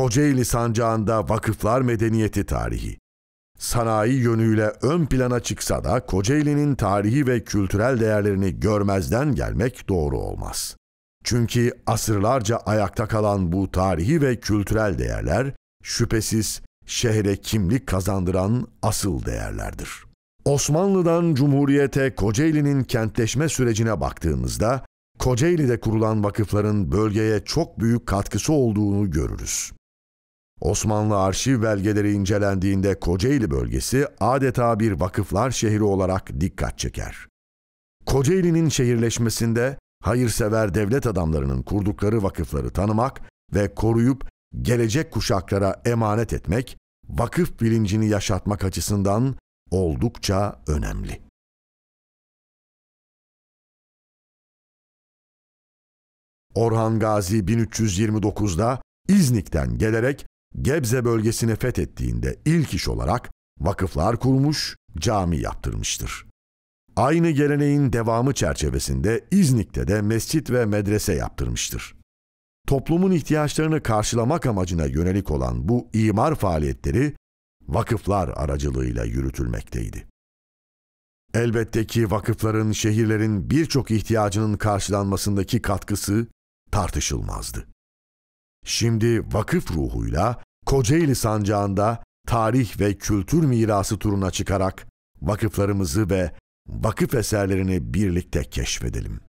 Kocaeli Sancağı'nda Vakıflar Medeniyeti Tarihi Sanayi yönüyle ön plana çıksa da Kocaeli'nin tarihi ve kültürel değerlerini görmezden gelmek doğru olmaz. Çünkü asırlarca ayakta kalan bu tarihi ve kültürel değerler şüphesiz şehre kimlik kazandıran asıl değerlerdir. Osmanlı'dan Cumhuriyete Kocaeli'nin kentleşme sürecine baktığımızda Kocaeli'de kurulan vakıfların bölgeye çok büyük katkısı olduğunu görürüz. Osmanlı arşiv belgeleri incelendiğinde Kocaeli bölgesi adeta bir vakıflar şehri olarak dikkat çeker. Kocaeli'nin şehirleşmesinde hayırsever devlet adamlarının kurdukları vakıfları tanımak ve koruyup gelecek kuşaklara emanet etmek, vakıf bilincini yaşatmak açısından oldukça önemli. Orhan Gazi 1329'da İznik'ten gelerek Gebze bölgesini fethettiğinde ilk iş olarak vakıflar kurmuş, cami yaptırmıştır. Aynı geleneğin devamı çerçevesinde İznik'te de mescit ve medrese yaptırmıştır. Toplumun ihtiyaçlarını karşılamak amacına yönelik olan bu imar faaliyetleri vakıflar aracılığıyla yürütülmekteydi. Elbette ki vakıfların şehirlerin birçok ihtiyacının karşılanmasındaki katkısı tartışılmazdı. Şimdi vakıf ruhuyla Kocaeli Sancağı'nda tarih ve kültür mirası turuna çıkarak vakıflarımızı ve vakıf eserlerini birlikte keşfedelim.